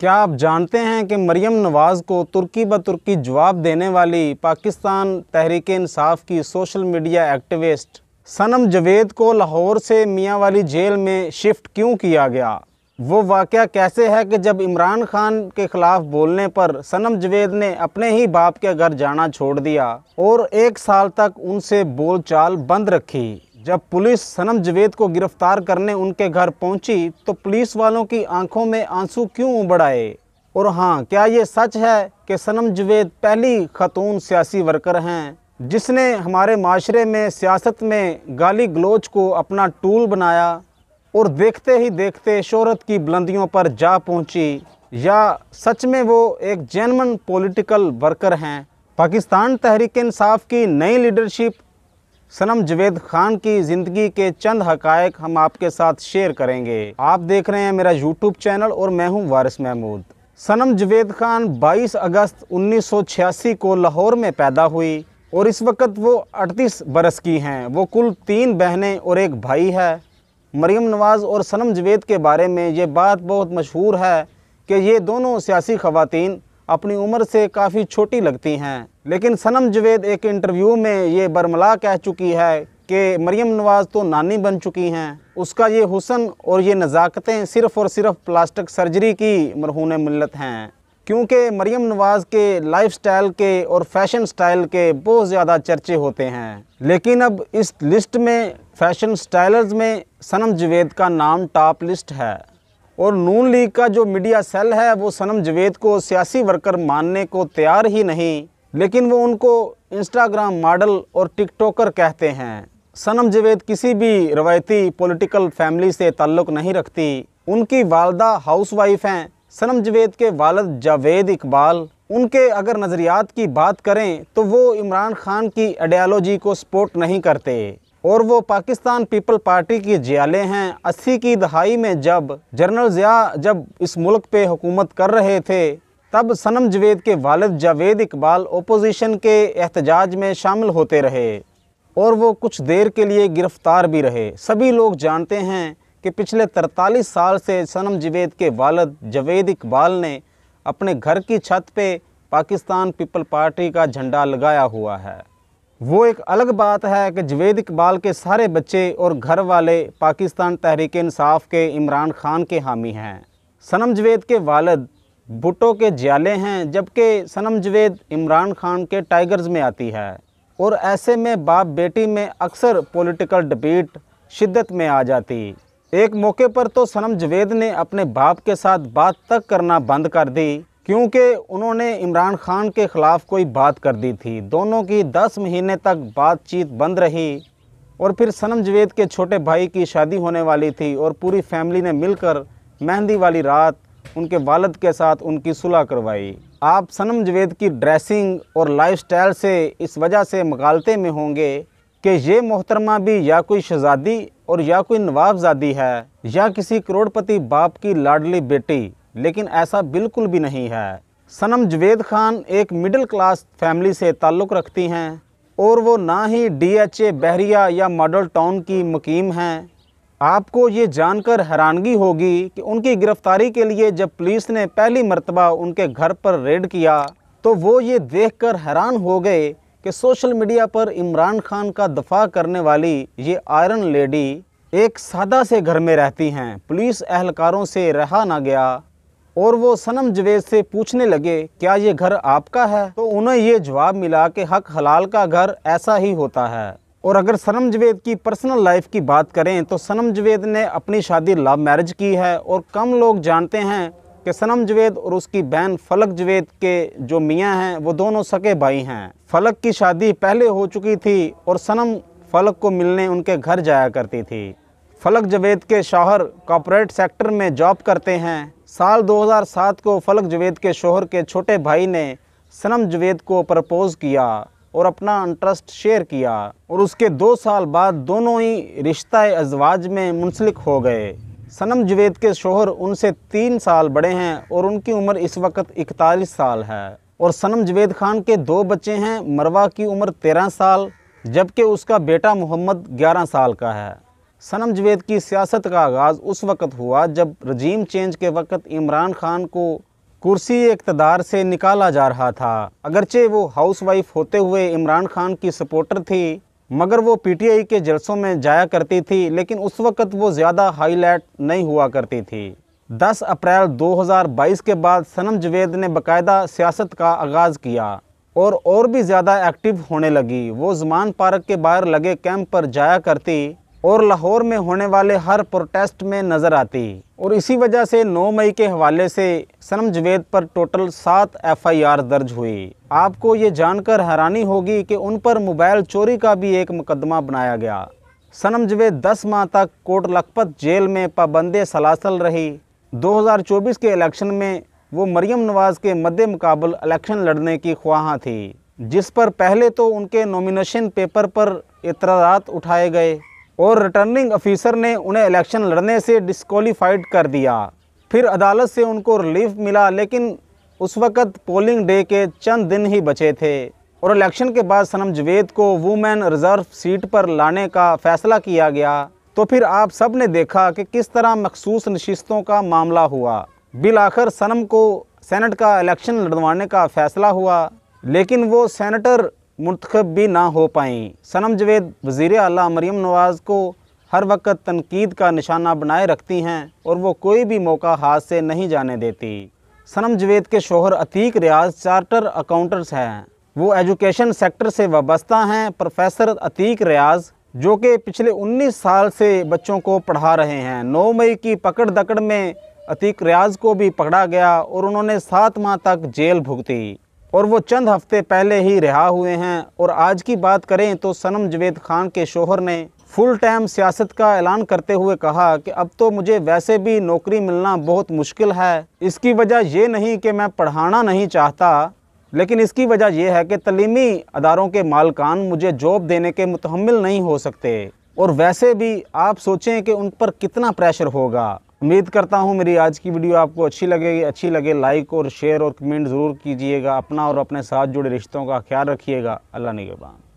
क्या आप जानते हैं कि मरियम नवाज़ को तुर्की ब तुर्की जवाब देने वाली पाकिस्तान तहरीक इंसाफ की social media activist Sanam Javed को लाहौर से मियाँ वाली जेल में शिफ्ट क्यों किया गया वो वाक़ कैसे है कि जब इमरान खान के ख़िलाफ़ बोलने पर सनम जवेद ने अपने ही बाप के घर जाना छोड़ दिया और एक साल तक उनसे बोलचाल बंद रखी जब पुलिस सनम जवेद को गिरफ्तार करने उनके घर पहुंची तो पुलिस वालों की आंखों में आंसू क्यों उबड़ आए और हाँ क्या ये सच है कि सनम जवेद पहली खतून सियासी वर्कर हैं जिसने हमारे माशरे में सियासत में गाली गलोच को अपना टूल बनाया और देखते ही देखते शहरत की बुलंदियों पर जा पहुंची या सच में वो एक जैनमन पॉलिटिकल वर्कर हैं पाकिस्तान तहरीक इंसाफ की नई लीडरशिप सनम जवेद खान की ज़िंदगी के चंद हकायक हम आपके साथ शेयर करेंगे आप देख रहे हैं मेरा यूट्यूब चैनल और मैं हूं वारिस महमूद सनम जवेद खान 22 अगस्त 1986 को लाहौर में पैदा हुई और इस वक्त वो 38 बरस की हैं वो कुल तीन बहनें और एक भाई है मरीम नवाज़ और सनम जवेद के बारे में ये बात बहुत मशहूर है कि ये दोनों सियासी खुवान अपनी उम्र से काफ़ी छोटी लगती हैं लेकिन सनम जवेद एक इंटरव्यू में ये बरमला कह चुकी है कि मरियम नवाज़ तो नानी बन चुकी हैं उसका ये हुसन और ये नज़ाकतें सिर्फ़ और सिर्फ प्लास्टिक सर्जरी की मरहून मिलत हैं क्योंकि मरियम नवाज़ के लाइफ स्टाइल के और फैशन स्टाइल के बहुत ज़्यादा चर्चे होते हैं लेकिन अब इस लिस्ट में फैशन स्टाइलर्स में सनम जवेद का नाम टॉप लिस्ट है और नून लीग का जो मीडिया सेल है वो सनम जवेद को सियासी वर्कर मानने को तैयार ही नहीं लेकिन वो उनको इंस्टाग्राम मॉडल और टिकटॉकर कहते हैं सनम जवेद किसी भी रवायती पॉलिटिकल फैमिली से ताल्लुक़ नहीं रखती उनकी वालदा हाउसवाइफ हैं सनम जवेद के वालद जावेद इकबाल उनके अगर नज़रियात की बात करें तो वो इमरान खान की आइडियालॉजी को सपोर्ट नहीं करते और वो पाकिस्तान पीपल पार्टी की जियाले हैं अस्सी की दहाई में जब जनरल ज़िया जब इस मुल्क पे हुकूमत कर रहे थे तब सनम जवेद के वालद जावेद इकबाल ओपोजिशन के एहतजाज में शामिल होते रहे और वो कुछ देर के लिए गिरफ़्तार भी रहे सभी लोग जानते हैं कि पिछले तरतालीस साल से सनम जवेद के वालद जवेद इकबाल ने अपने घर की छत पे पाकिस्तान पीपल पार्टी का झंडा लगाया हुआ है वो एक अलग बात है कि जवेद इकबाल के सारे बच्चे और घर वाले पाकिस्तान तहरीक इंसाफ के इमरान खान के हामी हैं सनम जवेद के वालद भुटो के ज्याले हैं जबकि सनम जवेद इमरान खान के टाइगर्स में आती है और ऐसे में बाप बेटी में अक्सर पॉलिटिकल डिबेट शिद्दत में आ जाती एक मौके पर तो सनम जवेद ने अपने बाप के साथ बात तक करना बंद कर दी क्योंकि उन्होंने इमरान खान के ख़िलाफ़ कोई बात कर दी थी दोनों की दस महीने तक बातचीत बंद रही और फिर सनम जवेद के छोटे भाई की शादी होने वाली थी और पूरी फैमिली ने मिलकर मेहंदी वाली रात उनके वालद के साथ उनकी सुलह करवाई आप सनम जवेद की ड्रेसिंग और लाइफस्टाइल से इस वजह से मकालते में होंगे कि ये मोहतरमा भी या कोई शहजादी और या कोई नवाबजादी है या किसी करोड़पति बाप की लाडली बेटी लेकिन ऐसा बिल्कुल भी नहीं है सनम जवेद खान एक मिडिल क्लास फैमिली से ताल्लुक़ रखती हैं और वो ना ही डी एच ए बहरिया या मॉडल टाउन की मुकीम हैं आपको ये जानकर हैरानगी होगी कि उनकी गिरफ़्तारी के लिए जब पुलिस ने पहली मरतबा उनके घर पर रेड किया तो वो ये देखकर हैरान हो गए कि सोशल मीडिया पर इमरान खान का दफा करने वाली ये आयरन लेडी एक सादा से घर में रहती हैं पुलिस अहलकारों से रहा ना गया और वो सनम जवेद से पूछने लगे क्या ये घर आपका है तो उन्हें ये जवाब मिला कि हक हलाल का घर ऐसा ही होता है और अगर सनम जवेद की पर्सनल लाइफ की बात करें तो सनम जवेद ने अपनी शादी लव मैरिज की है और कम लोग जानते हैं कि सनम जवेद और उसकी बहन फलक जवेद के जो मियाँ हैं वो दोनों सके भाई हैं फलक की शादी पहले हो चुकी थी और सनम फलक को मिलने उनके घर जाया करती थी फलक जवेद के शौहर कॉपोरेट सेक्टर में जॉब करते हैं साल 2007 को फलक जुवेद के शोहर के छोटे भाई ने सनम जुवेद को प्रपोज किया और अपना इंटरेस्ट शेयर किया और उसके दो साल बाद दोनों ही रिश्ता अजवाज में मुंसलिक हो गए सनम जुवेद के शोहर उनसे तीन साल बड़े हैं और उनकी उम्र इस वक्त इकतालीस साल है और सनम जुवेद खान के दो बच्चे हैं मरवा की उम्र तेरह साल जबकि उसका बेटा मोहम्मद ग्यारह साल का है सनम जवेद की सियासत का आगाज़ उस वक़्त हुआ जब रजीम चेंज के वक़्त इमरान खान को कुर्सी इकतदार से निकाला जा रहा था अगरचे वो हाउस वाइफ होते हुए इमरान खान की सपोर्टर थी मगर वो पीटीआई के जलसों में जाया करती थी लेकिन उस वक़्त वो ज़्यादा हाईलाइट नहीं हुआ करती थी 10 अप्रैल 2022 के बाद सनम जवेद ने बकायदा सियासत का आगाज़ किया और और भी ज़्यादा एक्टिव होने लगी वो जमान पार्क के बाहर लगे कैंप पर जाया करती और लाहौर में होने वाले हर प्रोटेस्ट में नज़र आती और इसी वजह से 9 मई के हवाले से सनम जवेद पर टोटल सात एफआईआर दर्ज हुई आपको ये जानकर हैरानी होगी कि उन पर मोबाइल चोरी का भी एक मुकदमा बनाया गया सनम जवेद दस माह तक कोट लखपत जेल में पाबंद सलासल रही 2024 के इलेक्शन में वो मरियम नवाज़ के मद्द मुकाबल इलेक्शन लड़ने की ख्वाहा थी जिस पर पहले तो उनके नॉमिनेशन पेपर पर इतराज़ उठाए गए और रिटर्निंग ऑफिसर ने उन्हें इलेक्शन लड़ने से डिसकॉलीफाइड कर दिया फिर अदालत से उनको रिलीफ मिला लेकिन उस वक़्त पोलिंग डे के चंद दिन ही बचे थे और इलेक्शन के बाद सनम जवेद को वुमेन रिज़र्व सीट पर लाने का फ़ैसला किया गया तो फिर आप सब ने देखा कि किस तरह मखसूस नशस्तों का मामला हुआ बिल आखिर सनम को सेनेट का इलेक्शन लड़वाने का फ़ैसला हुआ लेकिन वो सेनेटर मंतखब भी ना हो पाएँ सनम जवेद वज़ी अला मरीम नवाज़ को हर वक्त तनकीद का निशाना बनाए रखती हैं और वो कोई भी मौका हाथ से नहीं जाने देती सनम जवेद के शोहर अतीक रियाज चार्टर अकाउंटर्स हैं वो एजुकेशन सेक्टर से वाबस्ता हैं प्रोफेसर अतीक रियाज जो कि पिछले 19 साल से बच्चों को पढ़ा रहे हैं 9 मई की पकड़ दकड़ में अतीक रियाज को भी पकड़ा गया और उन्होंने सात माह तक जेल भुगती और वो चंद हफ्ते पहले ही रिहा हुए हैं और आज की बात करें तो सनम जवेद खान के शोहर ने फुल टाइम सियासत का ऐलान करते हुए कहा कि अब तो मुझे वैसे भी नौकरी मिलना बहुत मुश्किल है इसकी वजह यह नहीं कि मैं पढ़ाना नहीं चाहता लेकिन इसकी वजह यह है कि तलीमी अदारों के मालकान मुझे जॉब देने के मुतहमल नहीं हो सकते और वैसे भी आप सोचें कि उन पर कितना प्रेशर होगा उम्मीद करता हूँ मेरी आज की वीडियो आपको अच्छी लगेगी अच्छी लगे लाइक और शेयर और कमेंट ज़रूर कीजिएगा अपना और अपने साथ जुड़े रिश्तों का ख्याल रखिएगा अल्लाह निगबान